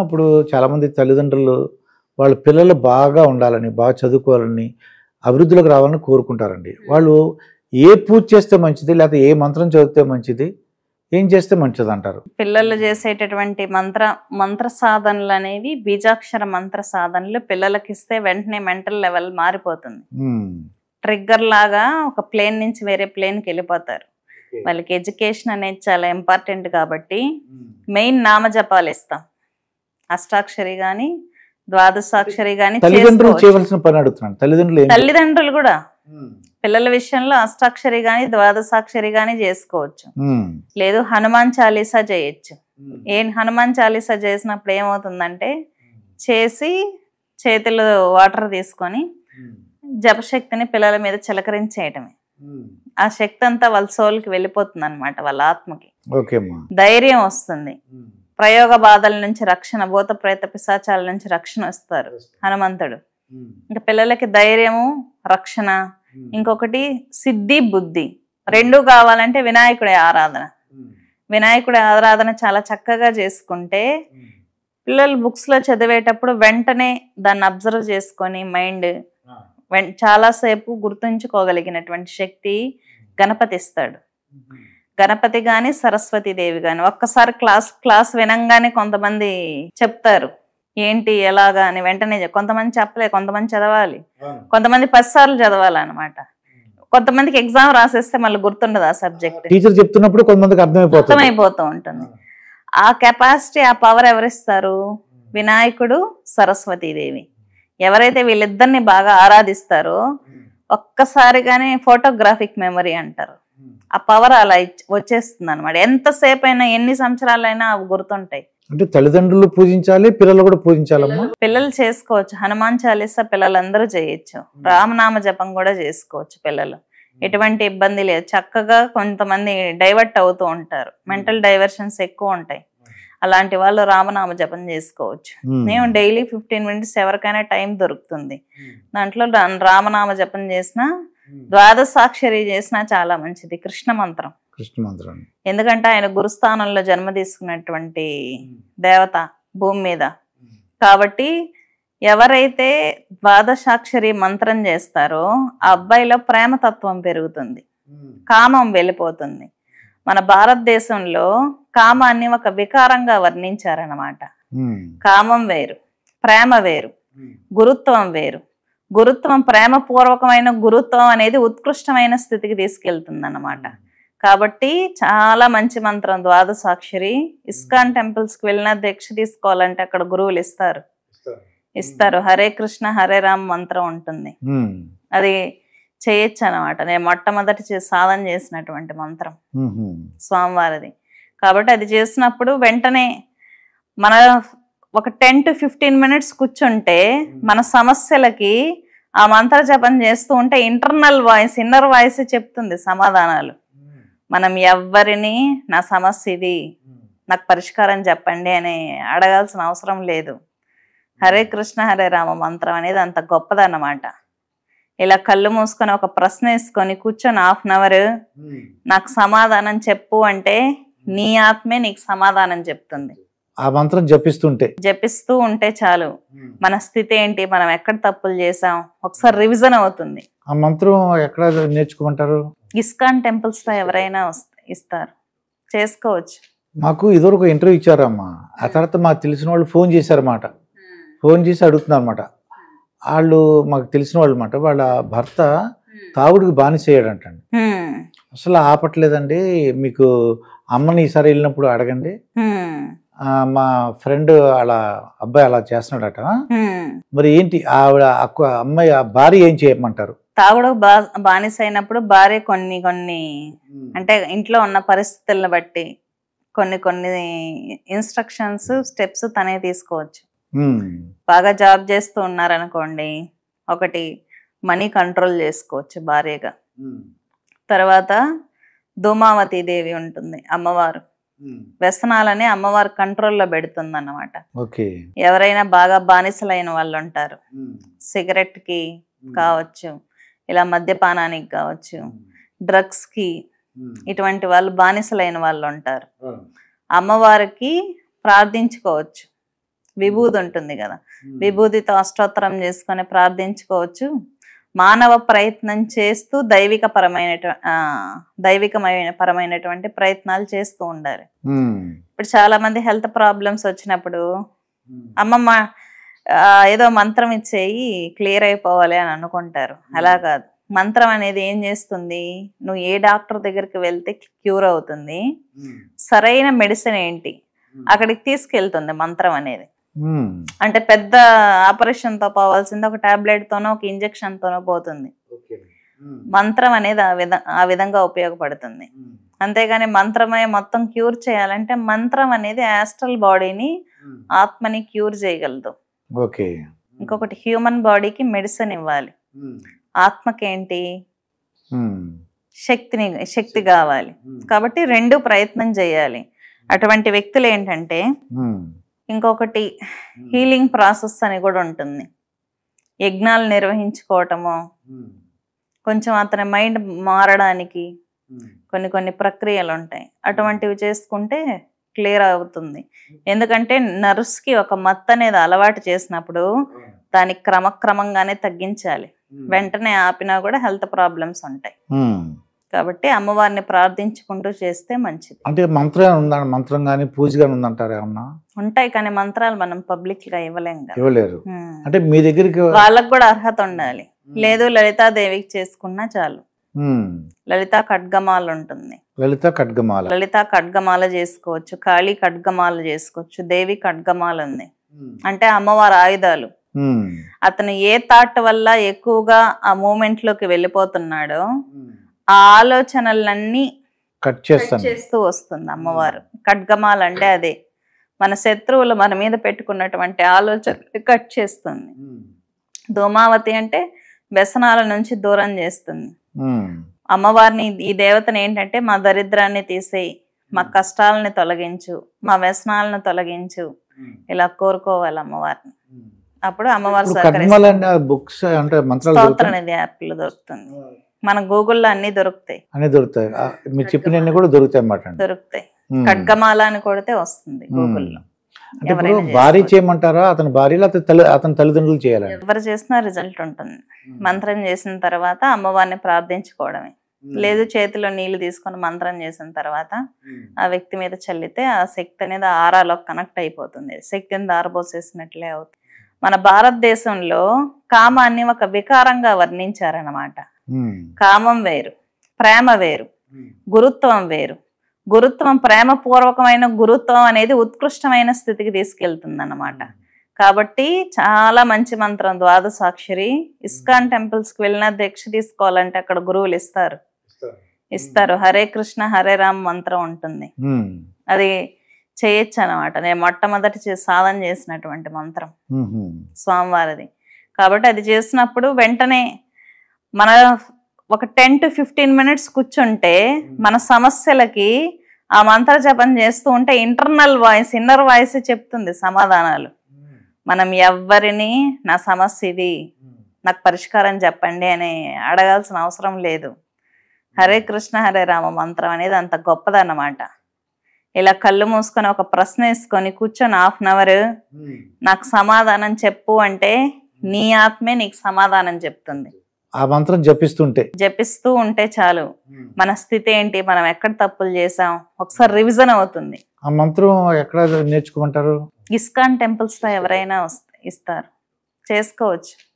అప్పుడు చాలామంది తల్లిదండ్రులు వాళ్ళ పిల్లలు బాగా ఉండాలని బాగా చదువుకోవాలని అభివృద్ధిలోకి రావాలని కోరుకుంటారండి వాళ్ళు ఏ పూజ చేస్తే మంచిది లేకపోతే ఏ మంత్రం చదివితే మంచిది ఏం చేస్తే మంచిది అంటారు పిల్లలు చేసేటటువంటి మంత్ర మంత్ర సాధనలు అనేవి బీజాక్షర మంత్ర సాధనలు పిల్లలకి ఇస్తే వెంటనే మెంటల్ లెవెల్ మారిపోతుంది ట్రిగ్గర్ లాగా ఒక ప్లేన్ నుంచి వేరే ప్లేన్కి వెళ్ళిపోతారు వాళ్ళకి ఎడ్యుకేషన్ అనేది చాలా ఇంపార్టెంట్ కాబట్టి మెయిన్ నామజపాలు ఇస్తాం అష్టాక్షరి గాని ద్వాదశాక్షరి గాని తల్లిదండ్రులు చేయవలసిన పని అడుగుతున్నాను తల్లిదండ్రులు తల్లిదండ్రులు కూడా పిల్లల విషయంలో అష్టాక్షరి గాని ద్వాదశాక్షరి గాని చేసుకోవచ్చు లేదు హనుమాన్ చాలీసా చేయొచ్చు ఏం హనుమాన్ చాలీసా చేసినప్పుడు ఏమవుతుందంటే చేసి చేతిలో వాటర్ తీసుకొని జపశక్తిని పిల్లల మీద చిలకరించేయటమే ఆ శక్తి అంతా వాళ్ళ సోల్కి వెళ్ళిపోతుంది అనమాట వాళ్ళ ఆత్మకి ధైర్యం వస్తుంది ప్రయోగ బాధల నుంచి రక్షణ భూత ప్రేత పిశాచాల నుంచి రక్షణ ఇస్తారు హనుమంతుడు ఇంకా పిల్లలకి ధైర్యము రక్షణ ఇంకొకటి సిద్ధి బుద్ధి రెండు కావాలంటే వినాయకుడి ఆరాధన వినాయకుడి ఆరాధన చాలా చక్కగా చేసుకుంటే పిల్లలు బుక్స్ లో చదివేటప్పుడు వెంటనే దాన్ని అబ్జర్వ్ చేసుకొని మైండ్ చాలాసేపు గుర్తుంచుకోగలిగినటువంటి శక్తి గణపతి ఇస్తాడు గణపతి గాని దేవి గాని ఒక్కసారి క్లాస్ క్లాస్ వినంగానే కొంతమంది చెప్తారు ఏంటి ఎలాగా అని వెంటనే కొంతమంది చెప్పలే కొంతమంది చదవాలి కొంతమంది పదిసార్లు చదవాలన్నమాట కొంతమందికి ఎగ్జామ్ రాసేస్తే మళ్ళీ గుర్తుండదు ఆ సబ్జెక్ట్ టీచర్ చెప్తున్నప్పుడు కొంతమందికి అర్థమైపోతూ ఉంటుంది ఆ కెపాసిటీ ఆ పవర్ ఎవరిస్తారు వినాయకుడు సరస్వతీదేవి ఎవరైతే వీళ్ళిద్దరిని బాగా ఆరాధిస్తారో ఒక్కసారిగానే ఫోటోగ్రాఫిక్ మెమరీ అంటారు ఆ పవర్ అలా వచ్చేస్తుంది అనమాట ఎంతసేపు అయినా ఎన్ని సంవత్సరాలైనా అవి గుర్తుంటాయి అంటే తల్లిదండ్రులు పూజించాలి పిల్లలు కూడా పూజించాలమ్మా పిల్లలు చేసుకోవచ్చు హనుమాన్ చాలీసా పిల్లలందరూ చేయొచ్చు రామనామ జపం కూడా చేసుకోవచ్చు పిల్లలు ఎటువంటి ఇబ్బంది లేదు చక్కగా కొంతమంది డైవర్ట్ అవుతూ ఉంటారు మెంటల్ డైవర్షన్స్ ఎక్కువ ఉంటాయి అలాంటి వాళ్ళు రామనామ జపం చేసుకోవచ్చు నేను డైలీ ఫిఫ్టీన్ మినిట్స్ ఎవరికైనా టైం దొరుకుతుంది దాంట్లో రామనామ జపం చేసినా Hmm. ద్వాదశాక్షరి చేసినా చాలా మంచిది కృష్ణ మంత్రం కృష్ణ మంత్రం ఎందుకంటే ఆయన గురుస్థానంలో జన్మ తీసుకున్నటువంటి hmm. దేవత భూమి మీద hmm. కాబట్టి ఎవరైతే ద్వాదశాక్షరి మంత్రం చేస్తారో ఆ అబ్బాయిలో ప్రేమతత్వం పెరుగుతుంది కామం వెళ్ళిపోతుంది మన భారతదేశంలో కామాన్ని ఒక వికారంగా వర్ణించారనమాట కామం వేరు ప్రేమ వేరు గురుత్వం వేరు గురుత్వం ప్రేమపూర్వకమైన గురుత్వం అనేది ఉత్కృష్టమైన స్థితికి తీసుకెళ్తుంది అన్నమాట కాబట్టి చాలా మంచి మంత్రం ద్వాదశాక్షరి ఇస్కాన్ టెంపుల్స్కి వెళ్ళినా దీక్ష తీసుకోవాలంటే అక్కడ గురువులు ఇస్తారు ఇస్తారు హరే కృష్ణ హరే రామ్ మంత్రం ఉంటుంది అది చేయొచ్చు అనమాట నేను మొట్టమొదటి సాధన చేసినటువంటి మంత్రం స్వామివారిది కాబట్టి అది చేసినప్పుడు వెంటనే మన ఒక టెన్ టు ఫిఫ్టీన్ మినిట్స్ కూర్చుంటే మన సమస్యలకి ఆ మంత్ర జపం చేస్తూ ఉంటే ఇంటర్నల్ వాయిస్ ఇన్నర్ వాయిస్ చెప్తుంది సమాధానాలు మనం ఎవరిని నా సమస్య ఇది నాకు పరిష్కారం చెప్పండి అని అడగాల్సిన అవసరం లేదు హరే కృష్ణ హరే రామ మంత్రం అనేది అంత గొప్పదన్నమాట ఇలా కళ్ళు మూసుకొని ఒక ప్రశ్న వేసుకొని కూర్చొని హాఫ్ అన్ అవర్ నాకు సమాధానం చెప్పు అంటే నీ ఆత్మే నీకు సమాధానం చెప్తుంది ఆ మంత్రం జపిస్తుంటే జపిస్తూ ఉంటే చాలు hmm. మన స్థితి ఏంటి మనం ఎక్కడ తప్పులు చేసాం ఒకసారి రివిజన్ అవుతుంది ఆ మంత్రం ఎక్కడ నేర్చుకుంటారు ఇస్కాన్ టెంపుల్స్ లో ఎవరైనా ఇస్తారు చేసుకోవచ్చు మాకు ఇదివరకు ఇంటర్వ్యూ ఇచ్చారమ్మా ఆ తర్వాత మాకు తెలిసిన వాళ్ళు ఫోన్ చేశారన్నమాట ఫోన్ చేసి అడుగుతున్నారు అనమాట వాళ్ళు మాకు తెలిసిన వాళ్ళు అనమాట వాళ్ళ భర్త hmm. తావుడికి బానిసేయడంటండి hmm. అసలు ఆపట్లేదండి మీకు అమ్మని ఈసారి వెళ్ళినప్పుడు అడగండి మా ఫ్రెండ్ అలా అబ్బాయి అలా చేస్తున్నాడట మరి ఏంటి ఆవిడ అమ్మాయి ఆ భార్య ఏం చేయమంటారు తాగుడు బా బానిస అయినప్పుడు భార్య కొన్ని కొన్ని అంటే ఇంట్లో ఉన్న పరిస్థితులను బట్టి కొన్ని కొన్ని ఇన్స్ట్రక్షన్స్ స్టెప్స్ తనే తీసుకోవచ్చు బాగా జాబ్ చేస్తూ ఉన్నారనుకోండి ఒకటి మనీ కంట్రోల్ చేసుకోవచ్చు భార్యగా తర్వాత ధూమావతి దేవి ఉంటుంది అమ్మవారు వ్యసనాలని అమ్మవారు కంట్రోల్లో పెడుతుంది అన్నమాట ఎవరైనా బాగా బానిసలైన వాళ్ళు ఉంటారు సిగరెట్ కి కావచ్చు ఇలా మద్యపానానికి కావచ్చు డ్రగ్స్ కి ఇటువంటి వాళ్ళు బానిసలైన వాళ్ళు ఉంటారు అమ్మవారికి ప్రార్థించుకోవచ్చు విభూది ఉంటుంది కదా విభూదితో అష్టోత్తరం చేసుకొని ప్రార్థించుకోవచ్చు మానవ ప్రయత్నం చేస్తూ దైవిక పరమైన దైవికమైన పరమైనటువంటి ప్రయత్నాలు చేస్తూ ఉండాలి ఇప్పుడు చాలా మంది హెల్త్ ప్రాబ్లమ్స్ వచ్చినప్పుడు అమ్మమ్మ ఏదో మంత్రం ఇచ్చేయి క్లియర్ అయిపోవాలి అని అనుకుంటారు అలా కాదు మంత్రం అనేది ఏం చేస్తుంది నువ్వు ఏ డాక్టర్ దగ్గరికి వెళ్తే క్యూర్ అవుతుంది సరైన మెడిసిన్ ఏంటి అక్కడికి తీసుకెళ్తుంది మంత్రం అనేది అంటే పెద్ద ఆపరేషన్ తో పోవాల్సింది ఒక టాబ్లెట్ తోనో ఒక ఇంజెక్షన్ తోనో పోతుంది మంత్రం అనేది ఆ విధంగా ఉపయోగపడుతుంది అంతేగాని మంత్రమే మొత్తం క్యూర్ చేయాలంటే మంత్రం అనేది ఆస్ట్రల్ బాడీని ఆత్మని క్యూర్ చేయగలదు ఓకే ఇంకొకటి హ్యూమన్ బాడీకి మెడిసిన్ ఇవ్వాలి ఆత్మకేంటి శక్తిని శక్తి కావాలి కాబట్టి రెండు ప్రయత్నం చేయాలి అటువంటి వ్యక్తులు ఏంటంటే ఇంకొకటి hmm. హీలింగ్ ప్రాసెస్ అని కూడా ఉంటుంది యజ్ఞాలు నిర్వహించుకోవటము hmm. కొంచెం అతని మైండ్ మారడానికి hmm. కొన్ని కొన్ని ప్రక్రియలు ఉంటాయి అటువంటివి చేసుకుంటే క్లియర్ అవుతుంది ఎందుకంటే కి ఒక మత్ అనేది అలవాటు చేసినప్పుడు దాన్ని క్రమక్రమంగానే తగ్గించాలి వెంటనే ఆపినా కూడా హెల్త్ ప్రాబ్లమ్స్ ఉంటాయి కాబట్టి అమ్మవారిని ప్రార్థించుకుంటూ చేస్తే మంచిది అంటే మంత్రం ఉందా మంత్రం గానీ పూజ గానీ ఉందంటారు ఏమన్నా ఉంటాయి కానీ మంత్రాలు మనం పబ్లిక్ గా ఇవ్వలేం ఇవ్వలేరు అంటే మీ దగ్గరికి వాళ్ళకి కూడా అర్హత ఉండాలి లేదు లలితాదేవికి చేసుకున్నా చాలు లలిత ఖడ్గమాల ఉంటుంది లలిత ఖడ్గమాల లలిత ఖడ్గమాల చేసుకోవచ్చు కాళీ ఖడ్గమాల చేసుకోవచ్చు దేవి ఖడ్గమాల ఉంది అంటే అమ్మవారి ఆయుధాలు అతను ఏ థాట్ వల్ల ఎక్కువగా ఆ మూమెంట్ లోకి వెళ్ళిపోతున్నాడో ఆలోచనలన్నీ కట్ చేస్తూ వస్తుంది అమ్మవారు ఖడ్గమాలు అంటే అదే మన శత్రువులు మన మీద పెట్టుకున్నటువంటి ఆలోచన కట్ చేస్తుంది ధూమావతి అంటే వ్యసనాల నుంచి దూరం చేస్తుంది అమ్మవారిని ఈ దేవతను ఏంటంటే మా దరిద్రాన్ని తీసేయి మా కష్టాలని తొలగించు మా వ్యసనాలను తొలగించు ఇలా కోరుకోవాలి అమ్మవారిని అప్పుడు అమ్మవారి అమ్మవారు స్తోత్ర నిధి యాప్లు దొరుకుతుంది మన గూగుల్లో అన్ని దొరుకుతాయి అన్ని దొరుకుతాయి మీరు చెప్పినవన్నీ కూడా దొరుకుతాయి అన్నమాట దొరుకుతాయి ఖడ్గమాల అని కొడితే వస్తుంది గూగుల్లో భార్య చేయమంటారా అతని భార్యలో అతని తల్లిదండ్రులు చేయాలి ఎవరు చేసినా రిజల్ట్ ఉంటుంది మంత్రం చేసిన తర్వాత అమ్మవారిని ప్రార్థించుకోవడమే లేదు చేతిలో నీళ్లు తీసుకొని మంత్రం చేసిన తర్వాత ఆ వ్యక్తి మీద చల్లితే ఆ శక్తి అనేది ఆరాలో కనెక్ట్ అయిపోతుంది శక్తిని దారబోసేసినట్లే అవుతుంది మన భారతదేశంలో కామాన్ని ఒక వికారంగా వర్ణించారనమాట కామం వేరు ప్రేమ వేరు గురుత్వం వేరు గురుత్వం ప్రేమ పూర్వకమైన గురుత్వం అనేది ఉత్కృష్టమైన స్థితికి తీసుకెళ్తుంది అనమాట కాబట్టి చాలా మంచి మంత్రం ద్వాదశాక్షరి ఇస్కాన్ టెంపుల్స్కి వెళ్ళినా దీక్ష తీసుకోవాలంటే అక్కడ గురువులు ఇస్తారు ఇస్తారు హరే కృష్ణ హరే రామ్ మంత్రం ఉంటుంది అది చేయొచ్చు అనమాట నేను మొట్టమొదటి సాధన చేసినటువంటి మంత్రం స్వామివారిది కాబట్టి అది చేసినప్పుడు వెంటనే మన ఒక టెన్ టు ఫిఫ్టీన్ మినిట్స్ కూర్చుంటే మన సమస్యలకి ఆ మంత్ర జపం చేస్తూ ఉంటే ఇంటర్నల్ వాయిస్ ఇన్నర్ వాయిస్ చెప్తుంది సమాధానాలు మనం ఎవరిని నా సమస్య ఇది నాకు పరిష్కారం చెప్పండి అని అడగాల్సిన అవసరం లేదు హరే కృష్ణ హరే రామ మంత్రం అనేది అంత గొప్పదన్నమాట ఇలా కళ్ళు మూసుకొని ఒక ప్రశ్న వేసుకొని కూర్చొని హాఫ్ అన్ అవర్ నాకు సమాధానం చెప్పు అంటే నీ ఆత్మే నీకు సమాధానం చెప్తుంది ఆ మంత్రం జపిస్తుంటే జపిస్తూ ఉంటే చాలు hmm. మన స్థితి ఏంటి మనం ఎక్కడ తప్పులు చేసాం ఒకసారి రివిజన్ అవుతుంది ఆ మంత్రం ఎక్కడ నేర్చుకుంటారు ఇస్కాన్ టెంపుల్స్ లో ఎవరైనా ఇస్తారు చేసుకోవచ్చు